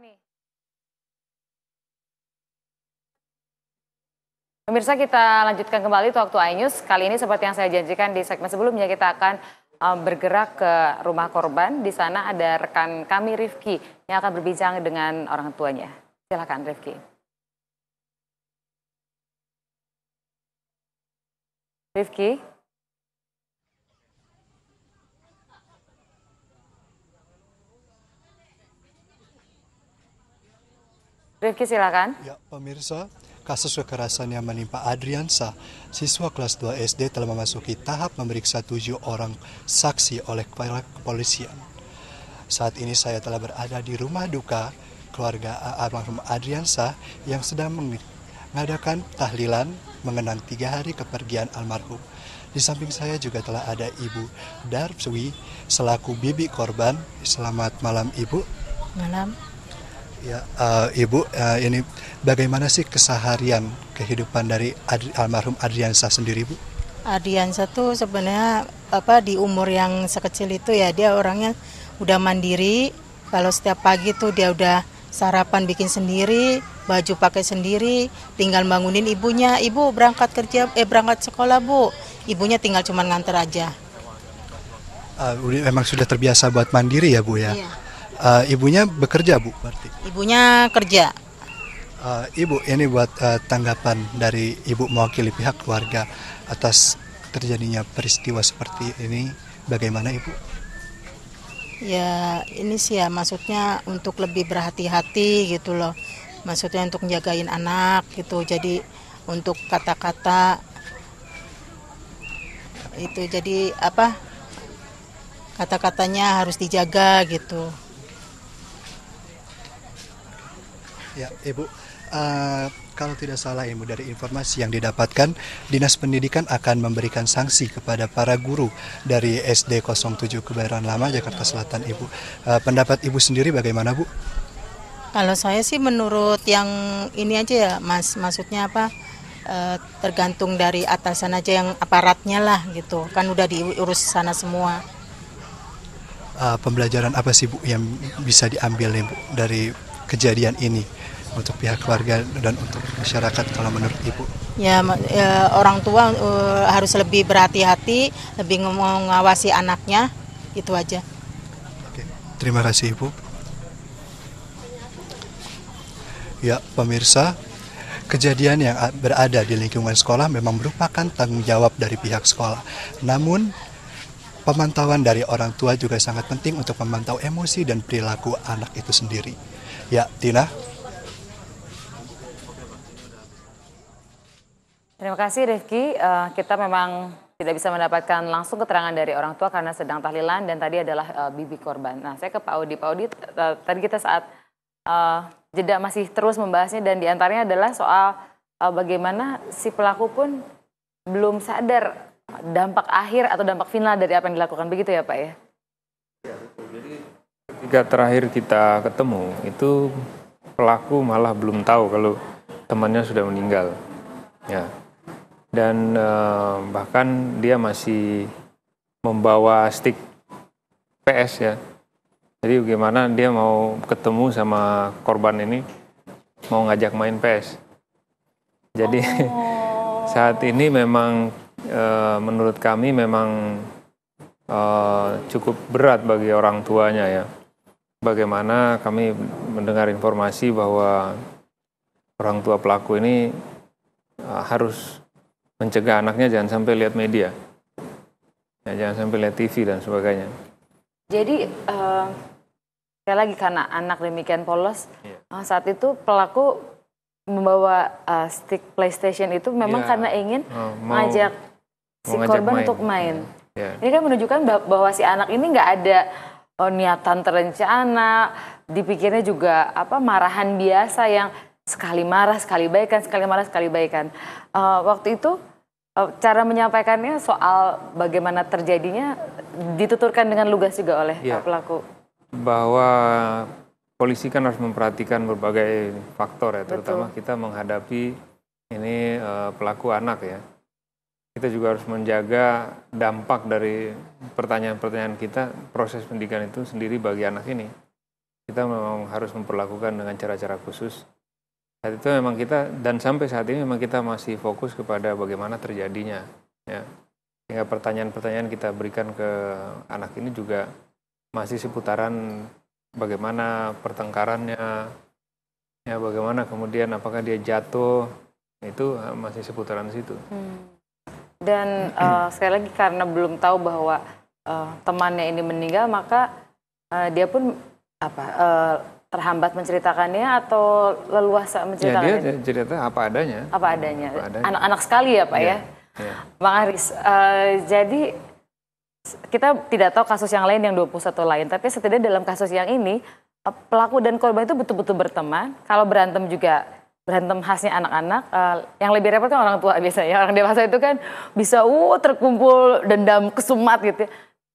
nih. Pemirsa kita lanjutkan kembali waktu iNews. Kali ini seperti yang saya janjikan di segmen sebelumnya kita akan eh, bergerak ke rumah korban. Di sana ada rekan kami Rifki yang akan berbincang dengan orang tuanya. Silakan Rifki. Rifki. Rifki silakan. Ya, pemirsa, kasus kekerasan yang menimpa Adriansa, siswa kelas 2 SD telah memasuki tahap memeriksa tujuh orang saksi oleh kepolisian. Saat ini saya telah berada di rumah duka keluarga almarhum Adriansa yang sedang mengadakan tahlilan mengenang tiga hari kepergian almarhum. Di samping saya juga telah ada Ibu Darpswi selaku bibi korban. Selamat malam Ibu. Malam. Ya, uh, Ibu, uh, ini bagaimana sih keseharian kehidupan dari Ad almarhum Adriansa sendiri, Bu? Adriansa tuh sebenarnya apa di umur yang sekecil itu ya dia orangnya udah mandiri. Kalau setiap pagi tuh dia udah sarapan bikin sendiri, baju pakai sendiri, tinggal bangunin ibunya. Ibu berangkat kerja, eh berangkat sekolah bu. Ibunya tinggal cuman nganter aja. Uh, memang sudah terbiasa buat mandiri ya bu ya. Iya Uh, ibunya bekerja bu, berarti? Ibunya kerja. Uh, ibu, ini buat uh, tanggapan dari ibu mewakili pihak keluarga atas terjadinya peristiwa seperti ini, bagaimana ibu? Ya ini sih ya maksudnya untuk lebih berhati-hati gitu loh. Maksudnya untuk jagain anak gitu. Jadi untuk kata-kata itu jadi apa kata-katanya harus dijaga gitu. Ya, Ibu. Uh, kalau tidak salah Ibu dari informasi yang didapatkan, Dinas Pendidikan akan memberikan sanksi kepada para guru dari SD 07 Kebayoran Lama Jakarta Selatan, Ibu. Uh, pendapat Ibu sendiri bagaimana, Bu? Kalau saya sih menurut yang ini aja ya, Mas. Maksudnya apa? E, tergantung dari atasan aja yang aparatnya lah gitu. Kan udah diurus sana semua. Uh, pembelajaran apa sih Bu yang bisa diambil nih Bu dari kejadian ini untuk pihak keluarga dan untuk masyarakat kalau menurut Ibu? Ya, ya orang tua uh, harus lebih berhati-hati, lebih mengawasi anaknya, itu aja. Oke, terima kasih Ibu. Ya, pemirsa, kejadian yang berada di lingkungan sekolah memang merupakan tanggung jawab dari pihak sekolah. Namun, pemantauan dari orang tua juga sangat penting untuk memantau emosi dan perilaku anak itu sendiri. Ya, Tina. Terima kasih Rifki. Uh, kita memang tidak bisa mendapatkan langsung keterangan dari orang tua karena sedang tahlilan dan tadi adalah uh, bibi korban. Nah, saya ke Pak Audi. Pak Audi, eh, tadi kita saat uh, jeda masih terus membahasnya dan diantaranya adalah soal uh, bagaimana si pelaku pun belum sadar dampak akhir atau dampak final dari apa yang dilakukan begitu ya Pak ya? ketika terakhir kita ketemu itu pelaku malah belum tahu kalau temannya sudah meninggal ya dan eh, bahkan dia masih membawa stick PS ya jadi bagaimana dia mau ketemu sama korban ini mau ngajak main PS jadi oh. saat ini memang eh, menurut kami memang eh, cukup berat bagi orang tuanya ya bagaimana kami mendengar informasi bahwa orang tua pelaku ini eh, harus mencegah anaknya jangan sampai lihat media, ya, jangan sampai lihat TV dan sebagainya. Jadi uh, sekali lagi karena anak demikian polos, yeah. Iya. saat itu pelaku membawa uh, stick PlayStation itu memang yeah. karena ingin uh, mau, mengajak si mau korban main. untuk main. Yeah. Ini kan menunjukkan bahwa si anak ini nggak ada oh, niatan terencana, dipikirnya juga apa marahan biasa yang sekali marah sekali baikan, sekali marah sekali baikan. Uh, waktu itu uh, cara menyampaikannya soal bagaimana terjadinya dituturkan dengan lugas juga oleh ya. pelaku. Bahwa polisi kan harus memperhatikan berbagai faktor ya, terutama Betul. kita menghadapi ini uh, pelaku anak ya kita juga harus menjaga dampak dari pertanyaan-pertanyaan kita proses pendidikan itu sendiri bagi anak ini kita memang harus memperlakukan dengan cara-cara khusus saat itu memang kita dan sampai saat ini memang kita masih fokus kepada bagaimana terjadinya ya sehingga pertanyaan-pertanyaan kita berikan ke anak ini juga masih seputaran bagaimana pertengkarannya ya bagaimana kemudian apakah dia jatuh itu eh, masih seputaran situ hmm. Dan uh, sekali lagi karena belum tahu bahwa uh, temannya ini meninggal, maka uh, dia pun apa uh, terhambat menceritakannya atau leluasa menceritakannya? Ya, dia cerita apa adanya. Apa adanya. Anak-anak sekali ya Pak iya, ya. ya. ya. Bang Aris, uh, jadi kita tidak tahu kasus yang lain yang 21 lain, tapi setidaknya dalam kasus yang ini pelaku dan korban itu betul-betul berteman. Kalau berantem juga berantem khasnya anak-anak. Uh, yang lebih repot kan orang tua biasanya. Orang dewasa itu kan bisa uh terkumpul dendam kesumat gitu.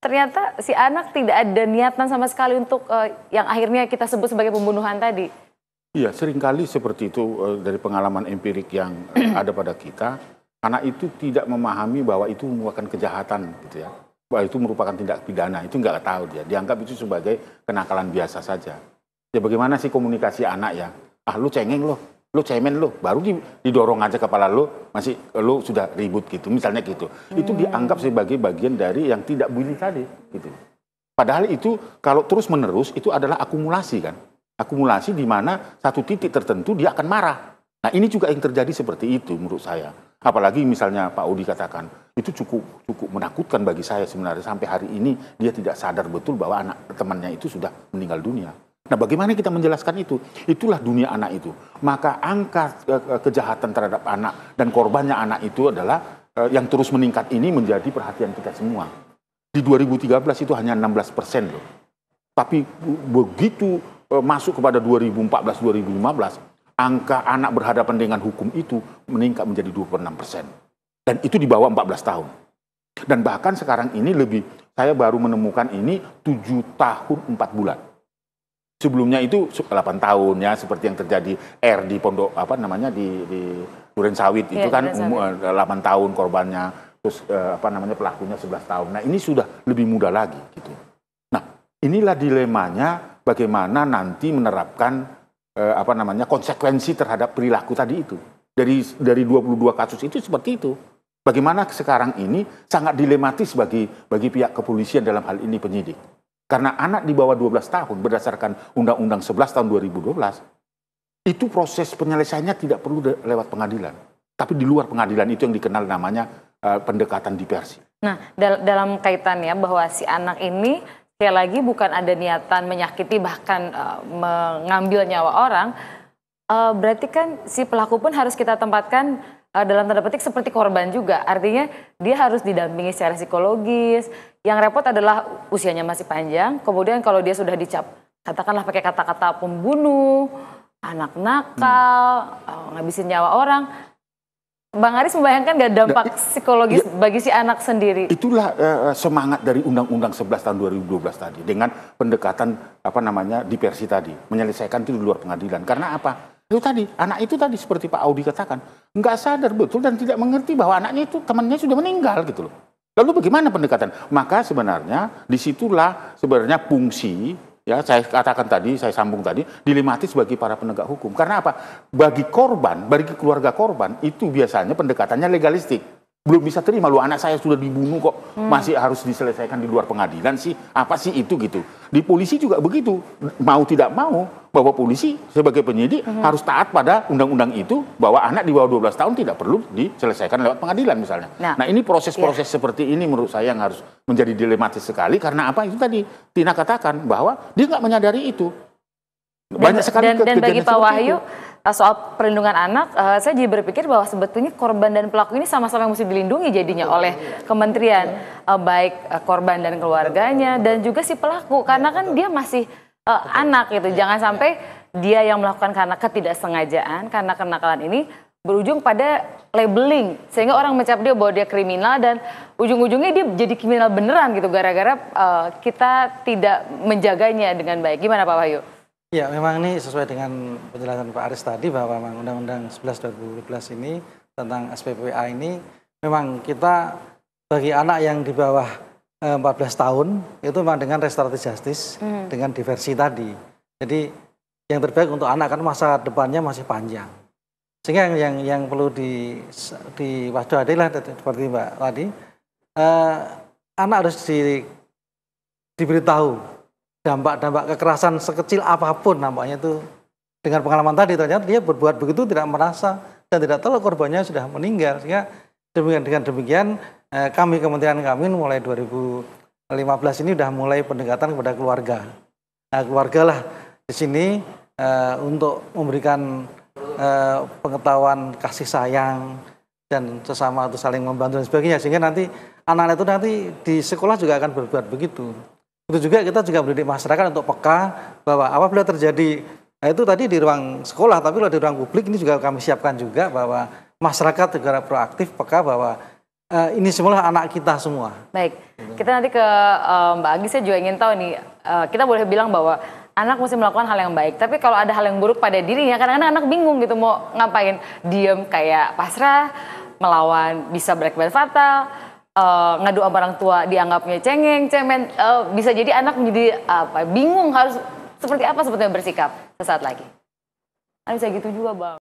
Ternyata si anak tidak ada niatan sama sekali untuk uh, yang akhirnya kita sebut sebagai pembunuhan tadi. Iya, seringkali seperti itu uh, dari pengalaman empirik yang ada pada kita. Anak itu tidak memahami bahwa itu merupakan kejahatan gitu ya. Bahwa itu merupakan tindak pidana, itu nggak tahu dia. Dianggap itu sebagai kenakalan biasa saja. Ya bagaimana sih komunikasi anak ya? Ah lu cengeng loh, lu cemen lu baru didorong aja kepala lu masih lu sudah ribut gitu misalnya gitu hmm. itu dianggap sebagai bagian dari yang tidak bunyi tadi gitu padahal itu kalau terus menerus itu adalah akumulasi kan akumulasi di mana satu titik tertentu dia akan marah nah ini juga yang terjadi seperti itu menurut saya apalagi misalnya Pak Udi katakan itu cukup cukup menakutkan bagi saya sebenarnya sampai hari ini dia tidak sadar betul bahwa anak temannya itu sudah meninggal dunia Nah, bagaimana kita menjelaskan itu? Itulah dunia anak itu. Maka angka eh, eh, kejahatan terhadap anak dan korbannya anak itu adalah eh, yang terus meningkat ini menjadi perhatian kita semua. Di 2013 itu hanya 16 persen loh. Tapi begitu masuk kepada 2014-2015, angka anak berhadapan dengan hukum itu meningkat menjadi 26 persen. Dan itu di bawah 14 tahun. Dan bahkan sekarang ini lebih, saya baru menemukan ini 7 tahun 4 bulan sebelumnya itu 8 tahun ya seperti yang terjadi R di Pondok apa namanya di di Duren Sawit ya, itu kan umur 8 eh, tahun korbannya terus eh, apa namanya pelakunya 11 tahun. Nah, ini sudah lebih muda lagi gitu. Nah, inilah dilemanya bagaimana nanti menerapkan eh, apa namanya konsekuensi terhadap perilaku tadi itu. Dari dari 22 kasus itu seperti itu. Bagaimana sekarang ini sangat dilematis bagi bagi pihak kepolisian dalam hal ini penyidik. Karena anak di bawah 12 tahun berdasarkan Undang-Undang 11 tahun 2012, itu proses penyelesaiannya tidak perlu lewat pengadilan. Tapi di luar pengadilan itu yang dikenal namanya uh, pendekatan diversi. Nah, dal dalam kaitannya bahwa si anak ini sekali lagi bukan ada niatan menyakiti bahkan uh, mengambil nyawa orang, uh, berarti kan si pelaku pun harus kita tempatkan uh, dalam tanda petik seperti korban juga. Artinya dia harus didampingi secara psikologis. Yang repot adalah usianya masih panjang. Kemudian kalau dia sudah dicap, katakanlah pakai kata-kata pembunuh, anak nakal, hmm. ngabisin nyawa orang. Bang Aris membayangkan gak dampak nah, psikologis ya, bagi si anak sendiri? Itulah uh, semangat dari Undang-Undang 11 tahun 2012 tadi dengan pendekatan apa namanya diversi tadi, menyelesaikan itu di luar pengadilan. Karena apa? itu tadi, anak itu tadi seperti Pak Audi katakan, nggak sadar betul dan tidak mengerti bahwa anaknya itu temannya sudah meninggal gitu loh. Lalu bagaimana pendekatan? Maka sebenarnya disitulah sebenarnya fungsi ya saya katakan tadi, saya sambung tadi, dilematis bagi para penegak hukum. Karena apa? Bagi korban, bagi keluarga korban itu biasanya pendekatannya legalistik belum bisa terima lu anak saya sudah dibunuh kok hmm. masih harus diselesaikan di luar pengadilan sih apa sih itu gitu di polisi juga begitu mau tidak mau bahwa polisi sebagai penyidik hmm. harus taat pada undang-undang itu bahwa anak di bawah 12 tahun tidak perlu diselesaikan lewat pengadilan misalnya nah, nah ini proses-proses yeah. seperti ini menurut saya yang harus menjadi dilematis sekali karena apa itu tadi Tina katakan bahwa dia nggak menyadari itu banyak dan, sekali dan, dan bagi Pak Wahyu itu. Eh, soal perlindungan anak, uh, saya jadi berpikir bahwa sebetulnya korban dan pelaku ini sama-sama yang mesti dilindungi jadinya Betul. oleh kementerian uh, baik uh, korban dan keluarganya dan juga si pelaku iya, karena kan dia masih uh, anak gitu. Iya, Jangan sampai dia yang melakukan karena ketidaksengajaan karena kenakalan ini berujung pada labeling sehingga orang mencap dia bahwa dia kriminal dan ujung-ujungnya dia jadi kriminal beneran gitu gara-gara uh, kita tidak menjaganya dengan baik. Gimana Pak Wahyu? Ya, memang ini sesuai dengan penjelasan Pak Aris tadi bahwa memang Undang-Undang 11 2012 ini tentang SPPA ini memang kita bagi anak yang di bawah 14 eh, tahun itu memang dengan restoratif justice mm. dengan diversi tadi. Jadi yang terbaik untuk anak kan masa depannya masih panjang. Sehingga yang yang, yang perlu di diwaspadai lah seperti Mbak tadi eh, anak harus di, diberitahu dampak-dampak kekerasan sekecil apapun nampaknya itu dengan pengalaman tadi ternyata dia berbuat begitu tidak merasa dan tidak tahu korbannya sudah meninggal sehingga demikian dengan demikian eh, kami kementerian kami mulai 2015 ini sudah mulai pendekatan kepada keluarga nah, keluarga lah di sini uh, untuk memberikan uh, pengetahuan kasih sayang dan sesama atau saling membantu dan sebagainya sehingga nanti anak-anak itu nanti di sekolah juga akan berbuat begitu itu juga kita juga mendidik masyarakat untuk peka bahwa apabila terjadi nah itu tadi di ruang sekolah, tapi kalau di ruang publik ini juga kami siapkan juga bahwa masyarakat negara proaktif peka bahwa uh, ini semua anak kita semua. Baik, kita nanti ke uh, Mbak Anggi saya juga ingin tahu nih, uh, kita boleh bilang bahwa anak mesti melakukan hal yang baik. Tapi kalau ada hal yang buruk pada dirinya, kadang-kadang anak bingung gitu mau ngapain, diem kayak pasrah, melawan bisa berakibat fatal uh, ngadu sama orang tua dianggapnya cengeng, cemen, uh, bisa jadi anak menjadi apa? Bingung harus seperti apa sebetulnya bersikap sesaat lagi. Ada kan bisa gitu juga bang.